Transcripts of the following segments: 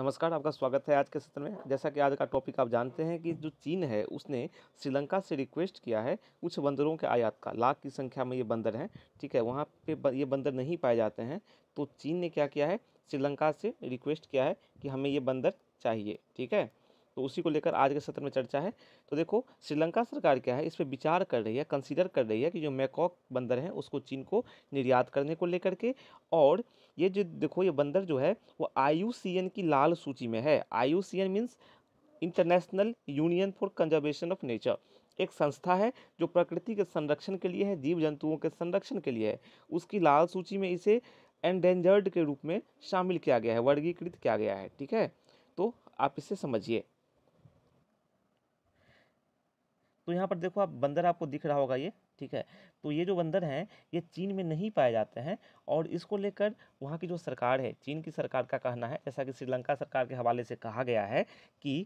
नमस्कार आपका स्वागत है आज के सत्र में जैसा कि आज का टॉपिक आप जानते हैं कि जो चीन है उसने श्रीलंका से रिक्वेस्ट किया है कुछ बंदरों के आयात का लाख की संख्या में ये बंदर हैं ठीक है वहाँ पे ये बंदर नहीं पाए जाते हैं तो चीन ने क्या किया है श्रीलंका से रिक्वेस्ट किया है कि हमें ये बंदर चाहिए ठीक है तो उसी को लेकर आज के सत्र में चर्चा है तो देखो श्रीलंका सरकार क्या है इस पर विचार कर रही है कंसिडर कर रही है कि जो मैकॉक बंदर है उसको चीन को निर्यात करने को लेकर के और ये जो देखो ये बंदर जो है वो आई की लाल सूची में है I means international union for conservation of nature एक संस्था है जो प्रकृति के संरक्षण के लिए है जीव जंतुओं के संरक्षण के लिए है उसकी लाल सूची में इसे एंडेंजर्ड के रूप में शामिल किया गया है वर्गीकृत किया गया है ठीक है तो आप इसे समझिए तो यहाँ पर देखो आप बंदर आपको दिख रहा होगा ये ठीक है तो ये जो बंदर हैं ये चीन में नहीं पाए जाते हैं और इसको लेकर वहाँ की जो सरकार है चीन की सरकार का कहना है जैसा कि श्रीलंका सरकार के हवाले से कहा गया है कि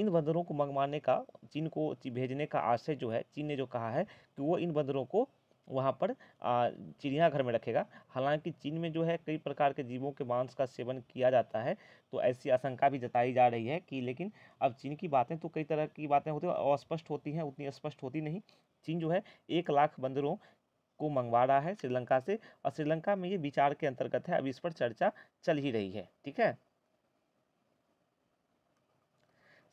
इन बंदरों को मंगवाने का चीन को भेजने का आशय जो है चीन ने जो कहा है कि वो इन बंदरों को वहाँ पर चिड़ियाघर में रखेगा हालांकि चीन में जो है कई प्रकार के जीवों के मांस का सेवन किया जाता है तो ऐसी आशंका भी जताई जा रही है कि लेकिन अब चीन की बातें तो कई तरह की बातें होती हैं अस्पष्ट होती हैं उतनी स्पष्ट होती नहीं चीन जो है एक लाख बंदरों को मंगवा रहा है श्रीलंका से और श्रीलंका में ये विचार के अंतर्गत है अब इस पर चर्चा चल ही रही है ठीक है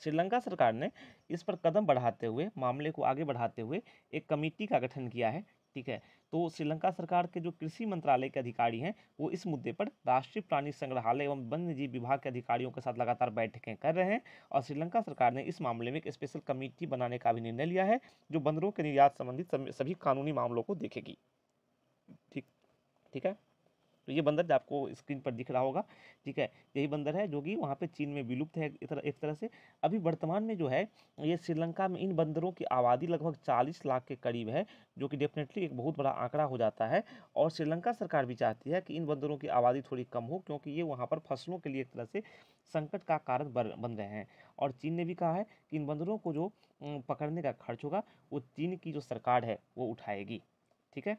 श्रीलंका सरकार ने इस पर कदम बढ़ाते हुए मामले को आगे बढ़ाते हुए एक कमेटी का गठन किया है ठीक है तो श्रीलंका सरकार के जो कृषि मंत्रालय के अधिकारी हैं वो इस मुद्दे पर राष्ट्रीय प्राणी संग्रहालय एवं वन्य जीव विभाग के अधिकारियों के साथ लगातार बैठकें कर रहे हैं और श्रीलंका सरकार ने इस मामले में एक स्पेशल कमेटी बनाने का भी निर्णय लिया है जो बंदरों के निर्यात संबंधित सभी कानूनी मामलों को देखेगी ठीक ठीक है तो ये बंदर आपको स्क्रीन पर दिख रहा होगा ठीक है यही बंदर है जो कि वहाँ पर चीन में विलुप्त है एक तरह से अभी वर्तमान में जो है ये श्रीलंका में इन बंदरों की आबादी लगभग चालीस लाख के करीब है जो कि डेफिनेटली एक बहुत बड़ा आंकड़ा हो जाता है और श्रीलंका सरकार भी चाहती है कि इन बंदरों की आबादी थोड़ी कम हो क्योंकि ये वहाँ पर फसलों के लिए एक तरह से संकट का कारण बन रहे हैं और चीन ने भी कहा है कि इन बंदरों को जो पकड़ने का खर्च होगा वो चीन की जो सरकार है वो उठाएगी ठीक है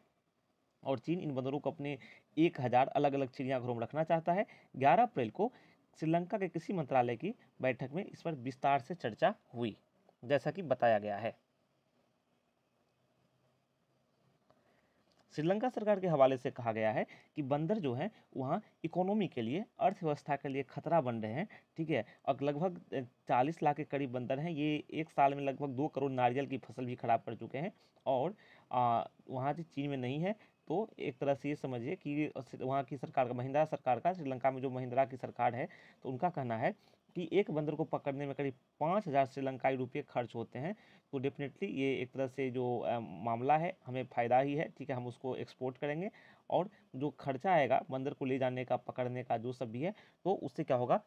और चीन इन बंदरों को अपने एक हज़ार अलग अलग चिड़ियाघरों में रखना चाहता है ग्यारह अप्रैल को श्रीलंका के कृषि मंत्रालय की बैठक में इस पर विस्तार से चर्चा हुई जैसा कि बताया गया है श्रीलंका सरकार के हवाले से कहा गया है कि बंदर जो है वहाँ इकोनॉमी के लिए अर्थव्यवस्था के लिए खतरा बन रहे हैं ठीक है और लगभग 40 लाख के करीब बंदर हैं ये एक साल में लगभग दो करोड़ नारियल की फसल भी खराब कर चुके हैं और वहाँ से चीन में नहीं है तो एक तरह से ये समझिए कि वहाँ की सरकार का महिंद्रा सरकार का श्रीलंका में जो महिंद्रा की सरकार है तो उनका कहना है कि एक बंदर को पकड़ने में करीब पाँच हज़ार श्रीलंकाई रुपये खर्च होते हैं तो डेफिनेटली ये एक तरह से जो मामला है हमें फ़ायदा ही है ठीक है हम उसको एक्सपोर्ट करेंगे और जो खर्चा आएगा बंदर को ले जाने का पकड़ने का जो सब भी है तो उससे क्या होगा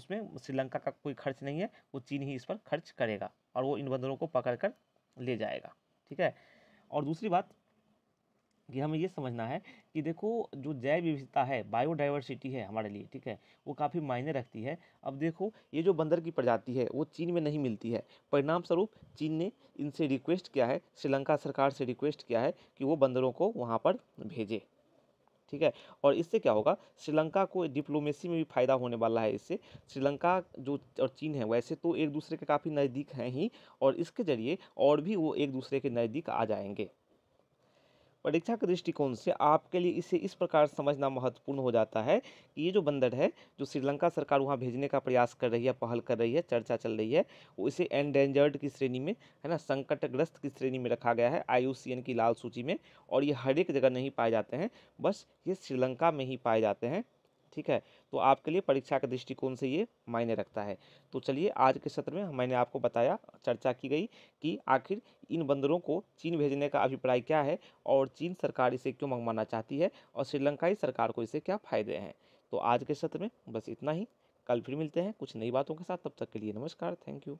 उसमें श्रीलंका का कोई खर्च नहीं है वो चीन ही इस पर खर्च करेगा और वो इन बंदरों को पकड़ कर ले जाएगा ठीक है और दूसरी बात कि हमें ये समझना है कि देखो जो जैव विविधता है बायोडाइवर्सिटी है हमारे लिए ठीक है वो काफ़ी मायने रखती है अब देखो ये जो बंदर की प्रजाति है वो चीन में नहीं मिलती है परिणाम स्वरूप चीन ने इनसे रिक्वेस्ट किया है श्रीलंका सरकार से रिक्वेस्ट किया है कि वो बंदरों को वहाँ पर भेजे ठीक है और इससे क्या होगा श्रीलंका को डिप्लोमेसी में भी फायदा होने वाला है इससे श्रीलंका जो और चीन है वैसे तो एक दूसरे के काफ़ी नज़दीक हैं ही और इसके ज़रिए और भी वो एक दूसरे के नज़दीक आ जाएंगे परीक्षा के दृष्टिकोण से आपके लिए इसे इस प्रकार समझना महत्वपूर्ण हो जाता है कि ये जो बंदर है जो श्रीलंका सरकार वहाँ भेजने का प्रयास कर रही है पहल कर रही है चर्चा चल रही है वो इसे एंडेंजर्ड की श्रेणी में है ना संकटग्रस्त की श्रेणी में रखा गया है आई की लाल सूची में और ये हर एक जगह नहीं पाए जाते हैं बस ये श्रीलंका में ही पाए जाते हैं ठीक है तो आपके लिए परीक्षा के दृष्टिकोण से ये मायने रखता है तो चलिए आज के सत्र में मैंने आपको बताया चर्चा की गई कि आखिर इन बंदरों को चीन भेजने का अभिप्राय क्या है और चीन सरकार इसे क्यों मंगवाना चाहती है और श्रीलंकाई सरकार को इसे क्या फ़ायदे हैं तो आज के सत्र में बस इतना ही कल फिर मिलते हैं कुछ नई बातों के साथ तब तक के लिए नमस्कार थैंक यू